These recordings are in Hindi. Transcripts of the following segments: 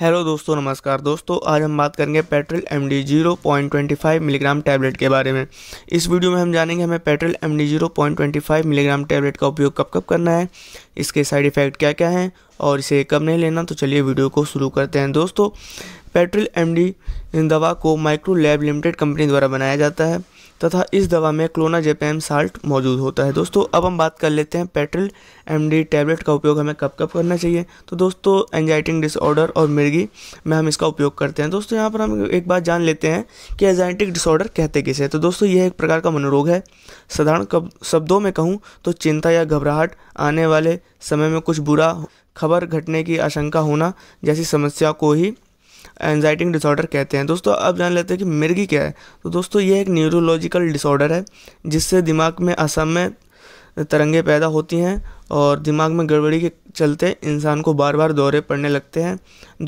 हेलो दोस्तों नमस्कार दोस्तों आज हम बात करेंगे Petril M D zero point twenty five milligram tablet के बारे में इस वीडियो में हम जानेंगे हमें Petril M D zero point twenty five milligram tablet का उपयोग कब कब करना है इसके साइड इफ़ेक्ट क्या क्या हैं और इसे कब नहीं लेना तो चलिए वीडियो को शुरू करते हैं दोस्तों पेट्रोल एम डी दवा को माइक्रो लैब लिमिटेड कंपनी द्वारा बनाया जाता है तथा इस दवा में क्लोनाजेपैम साल्ट मौजूद होता है दोस्तों अब हम बात कर लेते हैं पेट्रिल एमडी टैबलेट का उपयोग हमें कब कब करना चाहिए तो दोस्तों एंजाइटिंग डिसऑर्डर और मिर्गी में हम इसका उपयोग करते हैं दोस्तों यहाँ पर हम एक बात जान लेते हैं कि एंजाइटिक डिसऑर्डर कहते किसे तो दोस्तों यह एक प्रकार का मनोरोग है साधारण शब्दों में कहूँ तो चिंता या घबराहट आने वाले समय में कुछ बुरा खबर घटने की आशंका होना जैसी समस्या को ही एनजाइटिंग डिसऑर्डर कहते हैं दोस्तों अब जान लेते हैं कि मिर्गी क्या है तो दोस्तों ये एक न्यूरोलॉजिकल डिसऑर्डर है जिससे दिमाग में असम में तरंगे पैदा होती हैं और दिमाग में गड़बड़ी के चलते इंसान को बार बार दौरे पड़ने लगते हैं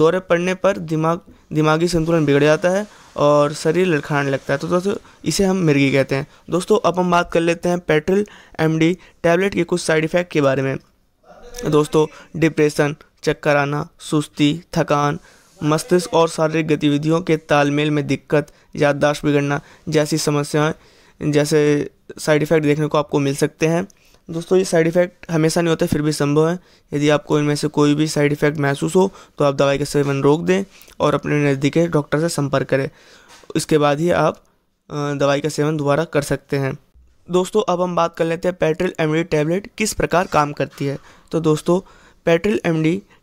दौरे पड़ने पर दिमाग दिमागी संतुलन बिगड़ जाता है और शरीर लड़खड़ाने लगता है तो दोस्तों इसे हम मिर्गी कहते हैं दोस्तों अब हम बात कर लेते हैं पेट्रोल एम टैबलेट के कुछ साइड इफ़ेक्ट के बारे में दोस्तों डिप्रेशन चक्कर आना सुस्ती थकान मस्तिष्क और शारीरिक गतिविधियों के तालमेल में दिक्कत याददाश्त बिगड़ना जैसी समस्याएं जैसे साइड इफ़ेक्ट देखने को आपको मिल सकते हैं दोस्तों ये साइड इफ़ेक्ट हमेशा नहीं होते फिर भी संभव है यदि आपको इनमें से कोई भी साइड इफ़ेक्ट महसूस हो तो आप दवाई का सेवन रोक दें और अपने नज़दीकी डॉक्टर से संपर्क करें इसके बाद ही आप दवाई का सेवन दोबारा कर सकते हैं दोस्तों अब हम बात कर लेते हैं पेट्रिल एम टेबलेट किस प्रकार काम करती है तो दोस्तों पेट्रिल एम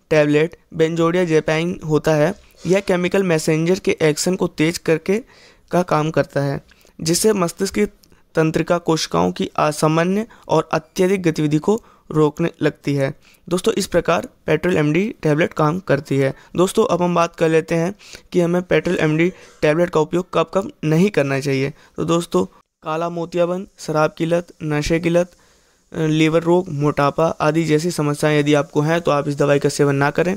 टैबलेट बेंजोडिया जेपाइन होता है यह केमिकल मैसेंजर के एक्शन को तेज करके का काम करता है जिससे मस्तिष्क की तंत्रिका कोशिकाओं की असामान्य और अत्यधिक गतिविधि को रोकने लगती है दोस्तों इस प्रकार पेट्रोल एमडी टैबलेट काम करती है दोस्तों अब हम बात कर लेते हैं कि हमें पेट्रोल एमडी टैबलेट का उपयोग कब कब नहीं करना चाहिए तो दोस्तों काला मोतियाबंद शराब की लत नशे की लत लीवर रोग मोटापा आदि जैसी समस्याएं यदि आपको हैं तो आप इस दवाई का सेवन ना करें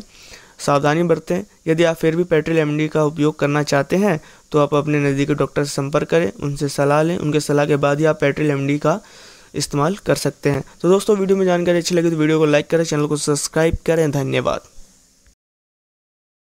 सावधानी बरतें यदि आप फिर भी पेट्रोल एम का उपयोग करना चाहते हैं तो आप अपने नज़दीकी डॉक्टर से संपर्क करें उनसे सलाह लें उनके सलाह के बाद ही आप पेट्रोल एम का इस्तेमाल कर सकते हैं तो दोस्तों वीडियो में जानकारी अच्छी लगी तो वीडियो को लाइक करें चैनल को सब्सक्राइब करें धन्यवाद